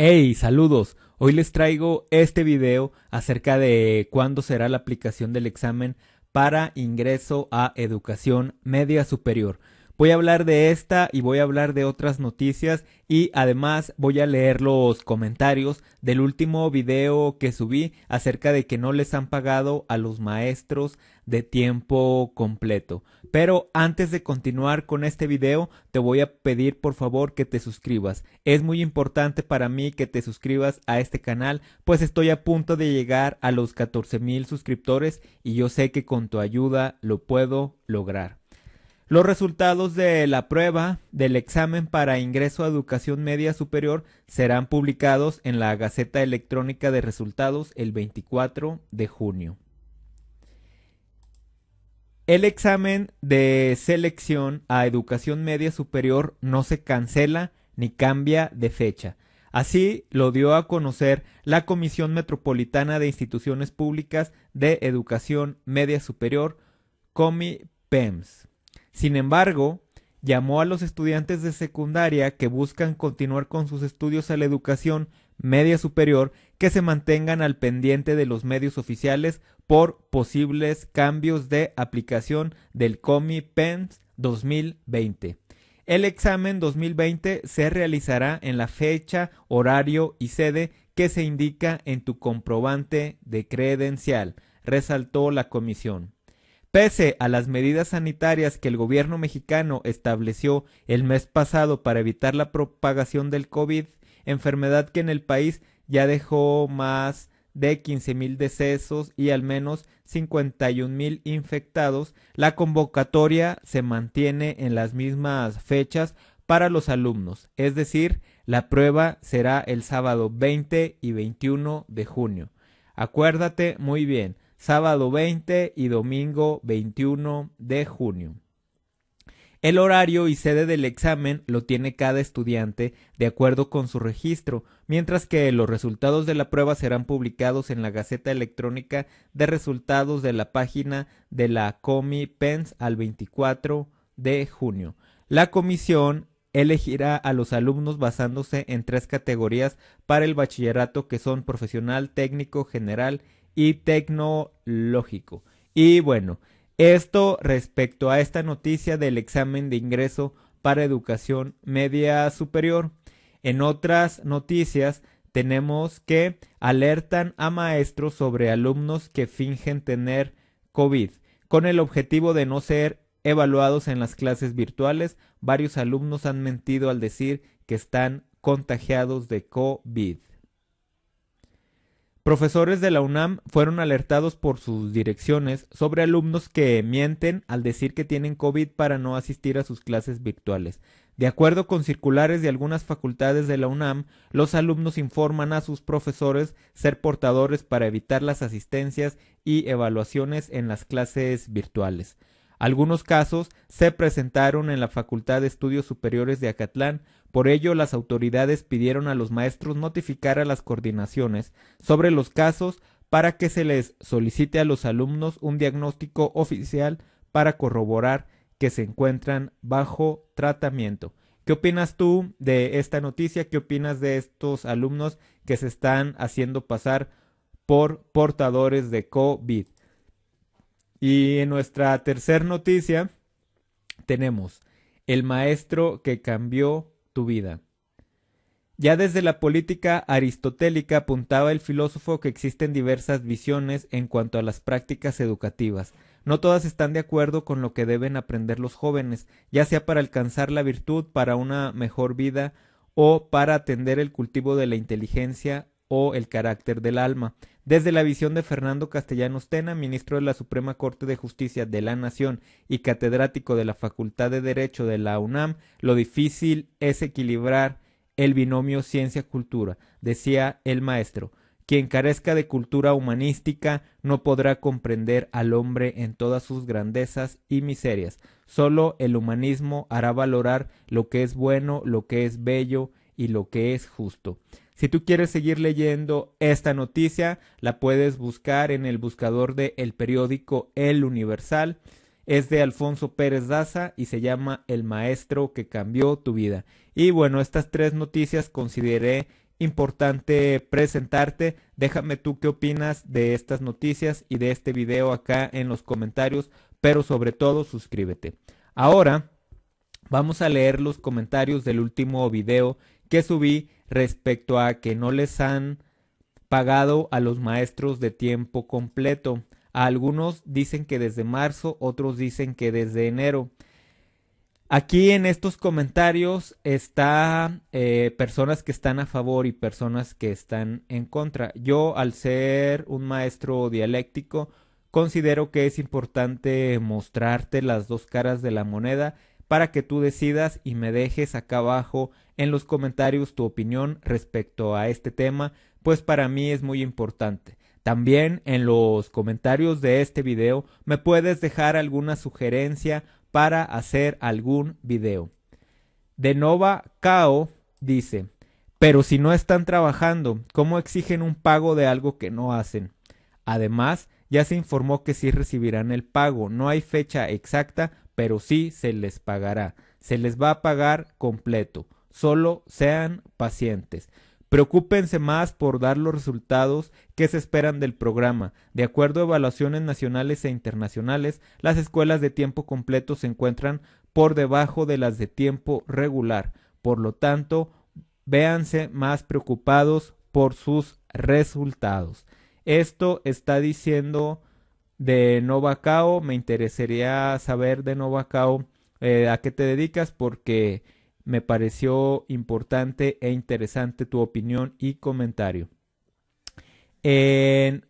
Hey, saludos. Hoy les traigo este video acerca de cuándo será la aplicación del examen para ingreso a educación media superior. Voy a hablar de esta y voy a hablar de otras noticias y además voy a leer los comentarios del último video que subí acerca de que no les han pagado a los maestros de tiempo completo. Pero antes de continuar con este video, te voy a pedir por favor que te suscribas. Es muy importante para mí que te suscribas a este canal, pues estoy a punto de llegar a los 14 mil suscriptores y yo sé que con tu ayuda lo puedo lograr. Los resultados de la prueba del examen para ingreso a educación media superior serán publicados en la Gaceta Electrónica de Resultados el 24 de junio. El examen de selección a educación media superior no se cancela ni cambia de fecha. Así lo dio a conocer la Comisión Metropolitana de Instituciones Públicas de Educación Media Superior, COMI-PEMS. Sin embargo, llamó a los estudiantes de secundaria que buscan continuar con sus estudios a la educación media superior que se mantengan al pendiente de los medios oficiales por posibles cambios de aplicación del COMI PENS 2020. El examen 2020 se realizará en la fecha, horario y sede que se indica en tu comprobante de credencial, resaltó la comisión. Pese a las medidas sanitarias que el gobierno mexicano estableció el mes pasado para evitar la propagación del COVID, enfermedad que en el país ya dejó más de mil decesos y al menos mil infectados, la convocatoria se mantiene en las mismas fechas para los alumnos, es decir, la prueba será el sábado 20 y 21 de junio. Acuérdate muy bien, sábado 20 y domingo 21 de junio. El horario y sede del examen lo tiene cada estudiante de acuerdo con su registro, mientras que los resultados de la prueba serán publicados en la Gaceta Electrónica de Resultados de la página de la Comi Pens al 24 de junio. La comisión elegirá a los alumnos basándose en tres categorías para el bachillerato que son profesional, técnico, general y y tecnológico. Y bueno, esto respecto a esta noticia del examen de ingreso para educación media superior. En otras noticias tenemos que alertan a maestros sobre alumnos que fingen tener COVID. Con el objetivo de no ser evaluados en las clases virtuales, varios alumnos han mentido al decir que están contagiados de COVID. Profesores de la UNAM fueron alertados por sus direcciones sobre alumnos que mienten al decir que tienen COVID para no asistir a sus clases virtuales. De acuerdo con circulares de algunas facultades de la UNAM, los alumnos informan a sus profesores ser portadores para evitar las asistencias y evaluaciones en las clases virtuales. Algunos casos se presentaron en la Facultad de Estudios Superiores de Acatlán, por ello, las autoridades pidieron a los maestros notificar a las coordinaciones sobre los casos para que se les solicite a los alumnos un diagnóstico oficial para corroborar que se encuentran bajo tratamiento. ¿Qué opinas tú de esta noticia? ¿Qué opinas de estos alumnos que se están haciendo pasar por portadores de COVID? Y en nuestra tercera noticia tenemos el maestro que cambió vida. Ya desde la política aristotélica apuntaba el filósofo que existen diversas visiones en cuanto a las prácticas educativas. No todas están de acuerdo con lo que deben aprender los jóvenes, ya sea para alcanzar la virtud, para una mejor vida o para atender el cultivo de la inteligencia o el carácter del alma. Desde la visión de Fernando Castellanos Tena, ministro de la Suprema Corte de Justicia de la Nación y catedrático de la Facultad de Derecho de la UNAM, lo difícil es equilibrar el binomio ciencia-cultura, decía el maestro. Quien carezca de cultura humanística no podrá comprender al hombre en todas sus grandezas y miserias. Solo el humanismo hará valorar lo que es bueno, lo que es bello y lo que es justo. Si tú quieres seguir leyendo esta noticia, la puedes buscar en el buscador de el periódico El Universal. Es de Alfonso Pérez Daza y se llama El maestro que cambió tu vida. Y bueno, estas tres noticias consideré importante presentarte. Déjame tú qué opinas de estas noticias y de este video acá en los comentarios, pero sobre todo suscríbete. Ahora vamos a leer los comentarios del último video que subí respecto a que no les han pagado a los maestros de tiempo completo. A algunos dicen que desde marzo, otros dicen que desde enero. Aquí en estos comentarios está eh, personas que están a favor y personas que están en contra. Yo, al ser un maestro dialéctico, considero que es importante mostrarte las dos caras de la moneda para que tú decidas y me dejes acá abajo en los comentarios tu opinión respecto a este tema, pues para mí es muy importante. También en los comentarios de este video me puedes dejar alguna sugerencia para hacer algún video. De Nova Cao dice, pero si no están trabajando, ¿cómo exigen un pago de algo que no hacen? Además, ya se informó que sí recibirán el pago, no hay fecha exacta, pero sí se les pagará. Se les va a pagar completo. Solo sean pacientes. Preocúpense más por dar los resultados que se esperan del programa. De acuerdo a evaluaciones nacionales e internacionales, las escuelas de tiempo completo se encuentran por debajo de las de tiempo regular. Por lo tanto, véanse más preocupados por sus resultados. Esto está diciendo de Novacao. Me interesaría saber de Novacao eh, a qué te dedicas porque me pareció importante e interesante tu opinión y comentario. En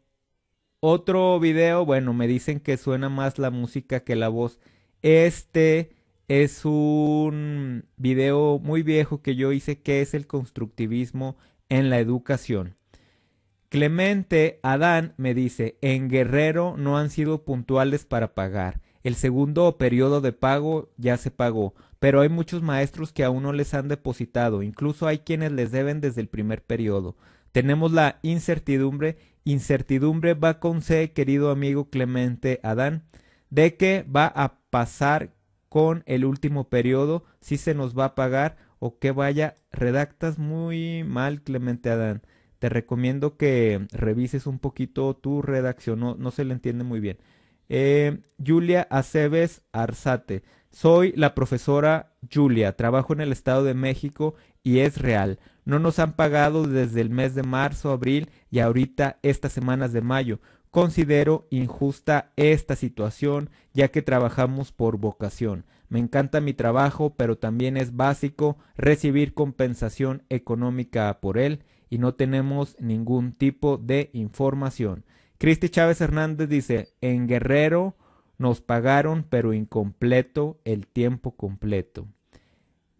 otro video, bueno, me dicen que suena más la música que la voz. Este es un video muy viejo que yo hice que es el constructivismo en la educación. Clemente Adán me dice, en Guerrero no han sido puntuales para pagar. El segundo periodo de pago ya se pagó, pero hay muchos maestros que aún no les han depositado, incluso hay quienes les deben desde el primer periodo. Tenemos la incertidumbre, incertidumbre va con C, querido amigo Clemente Adán, de qué va a pasar con el último periodo, si se nos va a pagar o que vaya, redactas muy mal Clemente Adán te recomiendo que revises un poquito tu redacción, no, se le entiende muy bien. Eh, Julia Aceves Arzate. Soy la profesora Julia, trabajo en el Estado de México y es real. No nos han pagado desde el mes de marzo, abril y ahorita estas semanas de mayo. Considero injusta esta situación ya que trabajamos por vocación. Me encanta mi trabajo, pero también es básico recibir compensación económica por él y no tenemos ningún tipo de información. Cristi Chávez Hernández dice, en Guerrero nos pagaron pero incompleto el tiempo completo.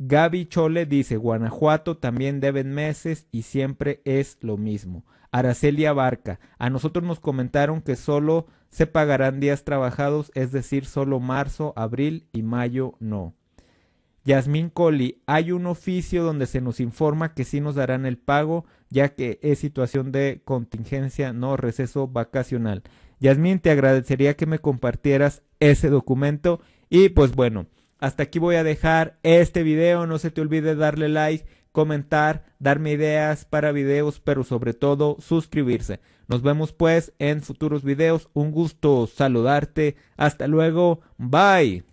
Gaby Chole dice, Guanajuato también deben meses y siempre es lo mismo. Aracelia Barca, a nosotros nos comentaron que solo se pagarán días trabajados, es decir, solo marzo, abril y mayo no. Yasmín Coli, hay un oficio donde se nos informa que sí nos darán el pago, ya que es situación de contingencia, no receso vacacional. Yasmín, te agradecería que me compartieras ese documento. Y pues bueno, hasta aquí voy a dejar este video. No se te olvide darle like, comentar, darme ideas para videos, pero sobre todo suscribirse. Nos vemos pues en futuros videos. Un gusto saludarte. Hasta luego. Bye.